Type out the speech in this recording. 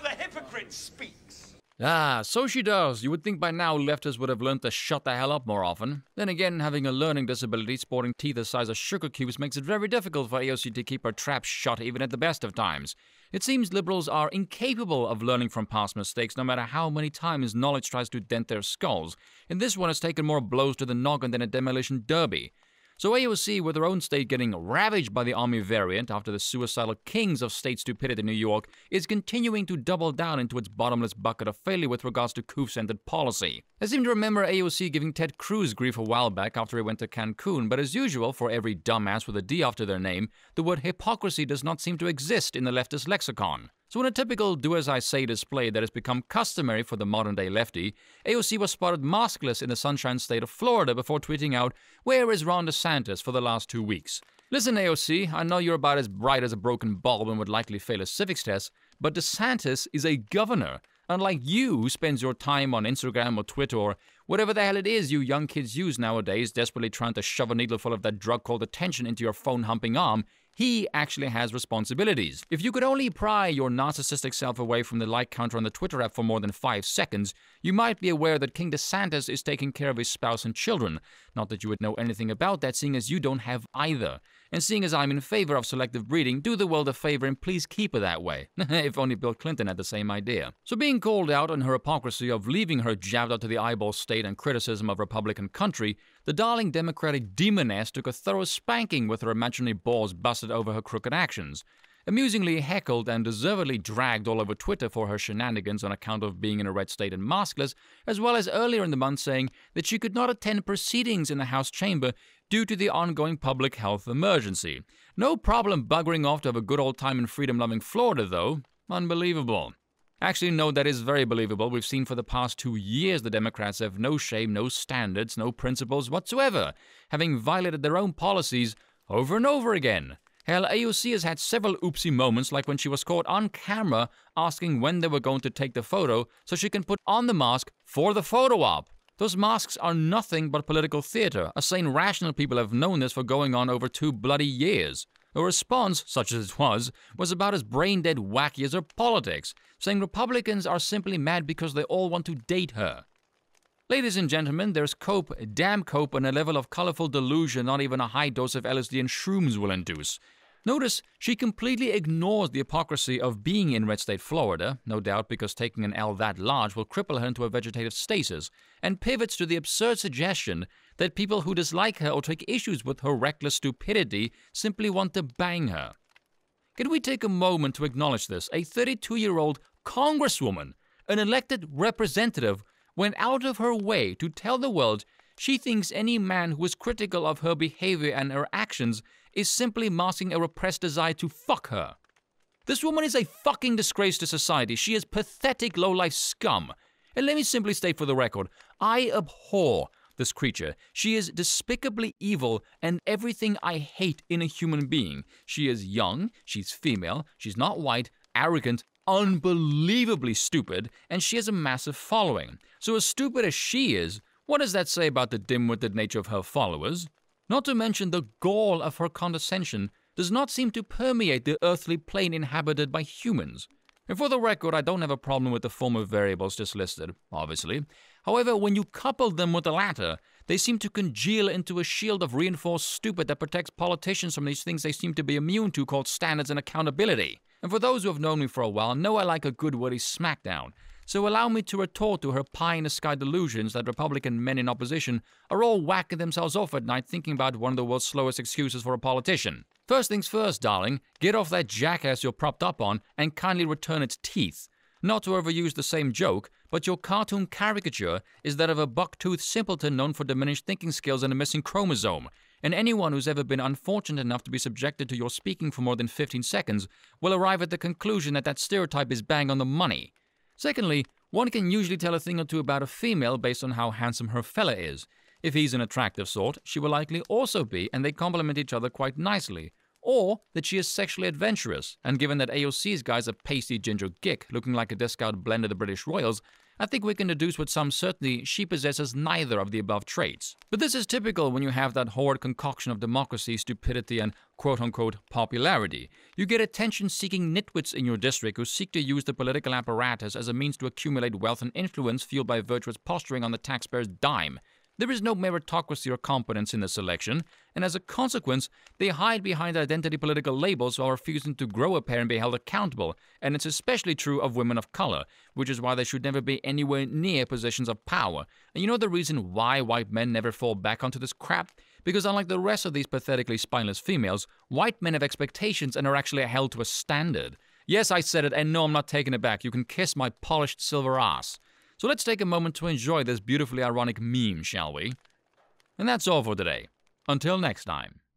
the hypocrite speaks. Ah, so she does. You would think by now leftists would have learned to shut the hell up more often. Then again, having a learning disability sporting teeth the size of sugar cubes makes it very difficult for AOC to keep her trap shut even at the best of times. It seems liberals are incapable of learning from past mistakes no matter how many times knowledge tries to dent their skulls, and this one has taken more blows to the noggin than a demolition derby. So AOC, with her own state getting ravaged by the army variant after the suicidal kings of state stupidity in New York, is continuing to double down into its bottomless bucket of failure with regards to coup-centered policy. I seem to remember AOC giving Ted Cruz grief a while back after he went to Cancun, but as usual, for every dumbass with a D after their name, the word hypocrisy does not seem to exist in the leftist lexicon. So in a typical do as I say display that has become customary for the modern day lefty, AOC was spotted maskless in the sunshine state of Florida before tweeting out, Where is Ron DeSantis for the last two weeks? Listen, AOC, I know you're about as bright as a broken bulb and would likely fail a civics test, but DeSantis is a governor, unlike you who spends your time on Instagram or Twitter or Whatever the hell it is you young kids use nowadays, desperately trying to shove a needle full of that drug called attention into your phone humping arm, he actually has responsibilities. If you could only pry your narcissistic self away from the like counter on the Twitter app for more than five seconds, you might be aware that King DeSantis is taking care of his spouse and children. Not that you would know anything about that, seeing as you don't have either. And seeing as I'm in favor of selective breeding, do the world a favor and please keep her that way. if only Bill Clinton had the same idea. So being called out on her hypocrisy of leaving her jabbed out to the eyeball state debate and criticism of Republican country, the darling Democratic demoness took a thorough spanking with her imaginary balls busted over her crooked actions, amusingly heckled and deservedly dragged all over Twitter for her shenanigans on account of being in a red state and maskless, as well as earlier in the month saying that she could not attend proceedings in the House chamber due to the ongoing public health emergency. No problem buggering off to have a good old time in freedom loving Florida, though. Unbelievable. Actually, no, that is very believable. We've seen for the past two years the Democrats have no shame, no standards, no principles whatsoever, having violated their own policies over and over again. Hell, AOC has had several oopsie moments, like when she was caught on camera asking when they were going to take the photo so she can put on the mask for the photo op. Those masks are nothing but political theater. Us sane, rational people have known this for going on over two bloody years. A response, such as it was, was about as brain dead wacky as her politics, saying Republicans are simply mad because they all want to date her. Ladies and gentlemen, there's cope, damn cope, and a level of colorful delusion not even a high dose of LSD and shrooms will induce. Notice she completely ignores the hypocrisy of being in red state Florida, no doubt because taking an L that large will cripple her into a vegetative stasis, and pivots to the absurd suggestion that people who dislike her or take issues with her reckless stupidity simply want to bang her. Can we take a moment to acknowledge this? A 32 year old congresswoman, an elected representative, went out of her way to tell the world she thinks any man who is critical of her behavior and her actions is simply masking a repressed desire to fuck her. This woman is a fucking disgrace to society. She is pathetic low-life scum. And let me simply state for the record I abhor this creature. She is despicably evil and everything I hate in a human being. She is young, she's female, she's not white, arrogant, unbelievably stupid, and she has a massive following. So, as stupid as she is, what does that say about the dim witted nature of her followers? Not to mention the gall of her condescension does not seem to permeate the earthly plane inhabited by humans. And for the record, I don't have a problem with the former variables just listed, obviously. However, when you couple them with the latter, they seem to congeal into a shield of reinforced stupid that protects politicians from these things they seem to be immune to called standards and accountability. And for those who have known me for a while, know I like a good wordy smackdown. So allow me to retort to her pie in the sky delusions that Republican men in opposition are all whacking themselves off at night thinking about one of the world's slowest excuses for a politician. First things first, darling, get off that jackass you're propped up on and kindly return its teeth. Not to overuse the same joke, but your cartoon caricature is that of a buck-toothed simpleton known for diminished thinking skills and a missing chromosome. And anyone who's ever been unfortunate enough to be subjected to your speaking for more than 15 seconds will arrive at the conclusion that that stereotype is bang on the money. Secondly, one can usually tell a thing or two about a female based on how handsome her fella is. If he's an attractive sort, she will likely also be, and they complement each other quite nicely or that she is sexually adventurous, and given that AOC's guy's a pasty ginger gick looking like a discount blend of the British Royals, I think we can deduce with some certainty she possesses neither of the above traits. But this is typical when you have that horrid concoction of democracy, stupidity, and quote unquote popularity. You get attention seeking nitwits in your district who seek to use the political apparatus as a means to accumulate wealth and influence fueled by virtuous posturing on the taxpayer's dime. There is no meritocracy or competence in this election, and as a consequence, they hide behind identity political labels while refusing to grow a pair and be held accountable. And it's especially true of women of color, which is why they should never be anywhere near positions of power. And you know the reason why white men never fall back onto this crap? Because unlike the rest of these pathetically spineless females, white men have expectations and are actually held to a standard. Yes, I said it, and no, I'm not taking it back. You can kiss my polished silver ass. So let's take a moment to enjoy this beautifully ironic meme, shall we? And that's all for today. Until next time.